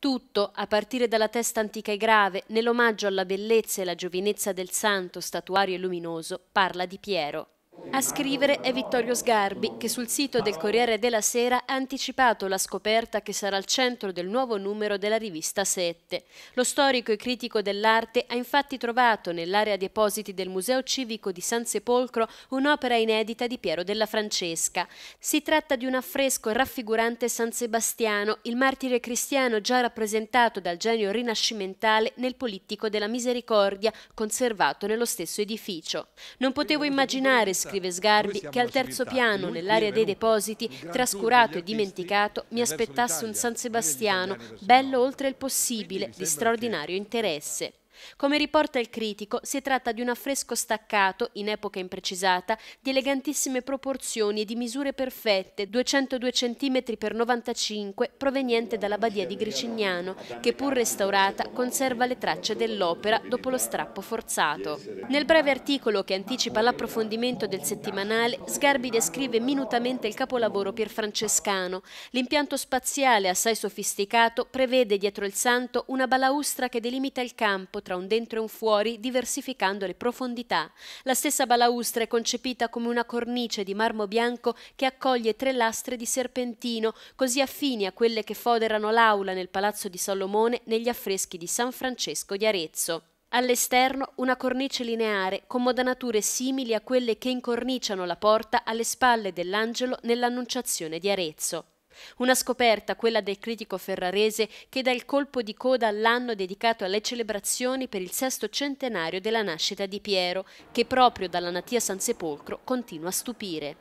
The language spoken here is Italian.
Tutto, a partire dalla testa antica e grave, nell'omaggio alla bellezza e alla giovinezza del santo statuario e luminoso, parla di Piero. A scrivere è Vittorio Sgarbi, che sul sito del Corriere della Sera ha anticipato la scoperta che sarà al centro del nuovo numero della rivista 7. Lo storico e critico dell'arte ha infatti trovato nell'area depositi del Museo Civico di San Sepolcro un'opera inedita di Piero della Francesca. Si tratta di un affresco raffigurante San Sebastiano, il martire cristiano già rappresentato dal genio rinascimentale nel Polittico della Misericordia, conservato nello stesso edificio. Non potevo immaginare, scrivere scrive Sgarbi, che al terzo piano, nell'area dei depositi, trascurato e dimenticato, mi aspettasse un San Sebastiano, bello oltre il possibile, di straordinario interesse. Come riporta il critico, si tratta di un affresco staccato, in epoca imprecisata, di elegantissime proporzioni e di misure perfette, 202 cm x 95, proveniente dalla badia di Gricignano, che pur restaurata conserva le tracce dell'opera dopo lo strappo forzato. Nel breve articolo che anticipa l'approfondimento del settimanale, Sgarbi descrive minutamente il capolavoro pierfrancescano. L'impianto spaziale, assai sofisticato, prevede dietro il santo una balaustra che delimita il campo tra un dentro e un fuori, diversificando le profondità. La stessa balaustra è concepita come una cornice di marmo bianco che accoglie tre lastre di serpentino, così affini a quelle che foderano l'aula nel Palazzo di Salomone negli affreschi di San Francesco di Arezzo. All'esterno una cornice lineare con modanature simili a quelle che incorniciano la porta alle spalle dell'angelo nell'Annunciazione di Arezzo. Una scoperta, quella del critico ferrarese, che dà il colpo di coda all'anno dedicato alle celebrazioni per il sesto centenario della nascita di Piero, che proprio dalla natia San Sepolcro continua a stupire.